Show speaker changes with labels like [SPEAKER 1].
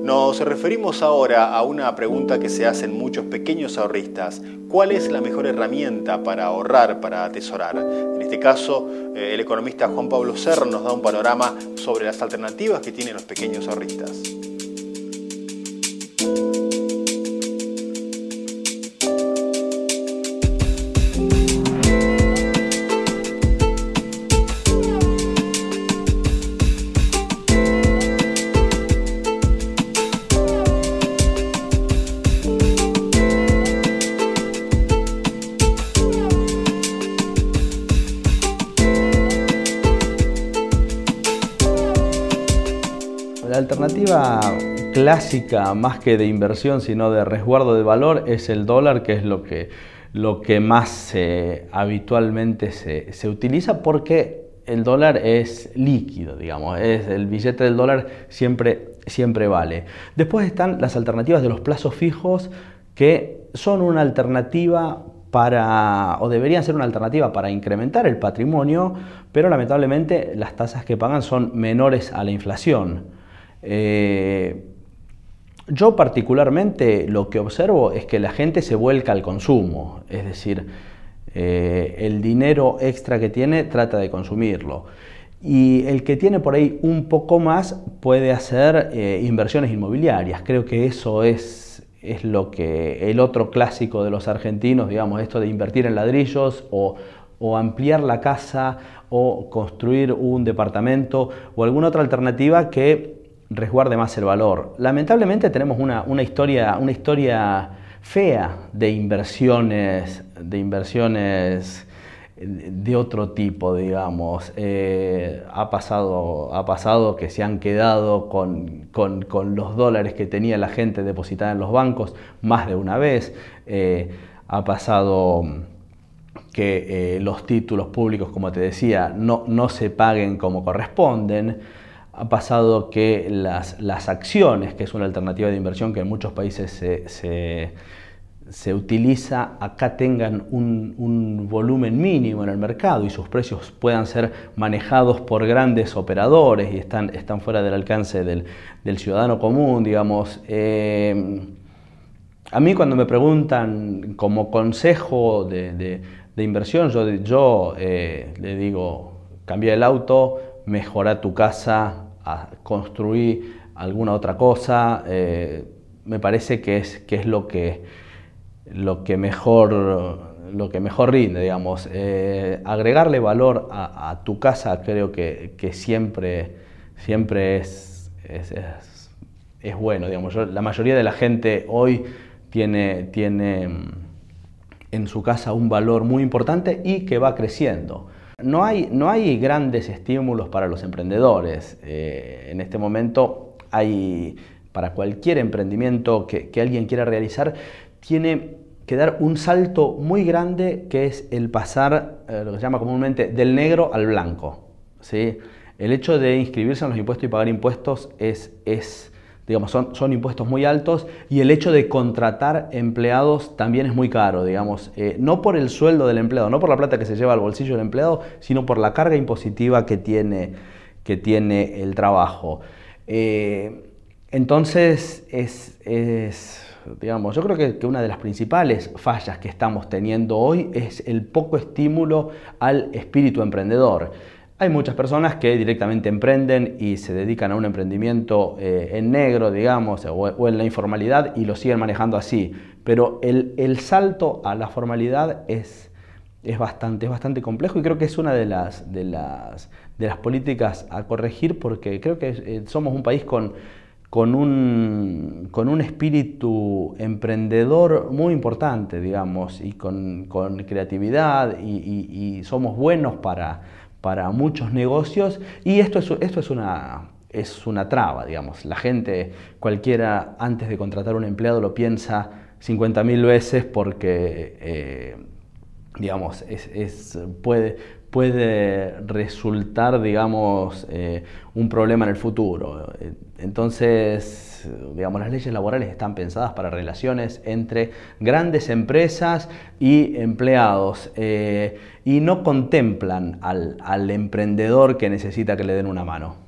[SPEAKER 1] Nos referimos ahora a una pregunta que se hacen muchos pequeños ahorristas. ¿Cuál es la mejor herramienta para ahorrar, para atesorar? En este caso, eh, el economista Juan Pablo Cerro nos da un panorama sobre las alternativas que tienen los pequeños ahorristas. la alternativa clásica, más que de inversión, sino de resguardo de valor, es el dólar, que es lo que, lo que más eh, habitualmente se, se utiliza porque el dólar es líquido, digamos, es el billete del dólar siempre, siempre vale. Después están las alternativas de los plazos fijos que son una alternativa para, o deberían ser una alternativa para incrementar el patrimonio, pero lamentablemente las tasas que pagan son menores a la inflación. Eh, yo particularmente lo que observo es que la gente se vuelca al consumo, es decir, eh, el dinero extra que tiene trata de consumirlo. Y el que tiene por ahí un poco más puede hacer eh, inversiones inmobiliarias. Creo que eso es, es lo que el otro clásico de los argentinos, digamos, esto de invertir en ladrillos o ampliar la casa o construir un departamento o alguna otra alternativa que resguarde más el valor. Lamentablemente tenemos una, historia, una historia fea de inversiones, de inversiones de otro tipo, digamos. Eh, ha, pasado, ha pasado que se han quedado con, los dólares que tenía la gente depositada en los bancos más de una vez. Eh, ha pasado que eh, los títulos públicos, como te decía, no, no se paguen como corresponden ha pasado que las, acciones, que es una alternativa de inversión que en muchos países se, utiliza, acá tengan un, volumen mínimo en el mercado y sus precios puedan ser manejados por grandes operadores y están, están fuera del alcance del, ciudadano común, digamos. Eh, a mí cuando me preguntan como consejo de, inversión, yo, eh, le digo, cambia el auto, mejorar tu casa, construir alguna otra cosa. Eh, me parece que es, lo, que, lo, que mejor, rinde, digamos. Eh, agregarle valor a, tu casa creo que, siempre, siempre es, es, bueno. Digamos. la mayoría de la gente hoy tiene mm, en su casa un valor muy importante y que va creciendo. No hay, grandes estímulos para los emprendedores. Eh, en este momento hay, para cualquier emprendimiento que, alguien quiera realizar, tiene que dar un salto muy grande que es el pasar, eh, lo que se llama comúnmente, del negro al blanco. ¿sí? El hecho de inscribirse en los impuestos y pagar impuestos es, es son, impuestos muy altos y el hecho de contratar empleados también es muy caro, digamos, eh, no por el sueldo del empleado, no por la plata que se lleva al bolsillo del empleado, sino por la carga impositiva que tiene, el trabajo. Eh, entonces, yo creo que, una de las principales fallas que estamos teniendo hoy es el poco estímulo al espíritu emprendedor. Hay muchas personas que directamente emprenden y se dedican a un emprendimiento eh, en negro, digamos, o, en la informalidad y lo siguen manejando así. Pero el, salto a la formalidad es, es, bastante, bastante complejo y creo que es una de las, de, las, de las políticas a corregir porque creo que eh, somos un país con, con un, con un espíritu emprendedor muy importante, digamos, y con, creatividad y somos buenos para para muchos negocios y esto es, esto es una, es una traba, digamos. La gente, cualquiera antes de contratar un empleado lo piensa 50.000 veces porque, eh, digamos, es, puede, puede resultar, digamos, eh, un problema en el futuro. Entonces, digamos, las leyes laborales están pensadas para relaciones entre grandes empresas y empleados eh, y no contemplan al emprendedor que necesita que le den una mano.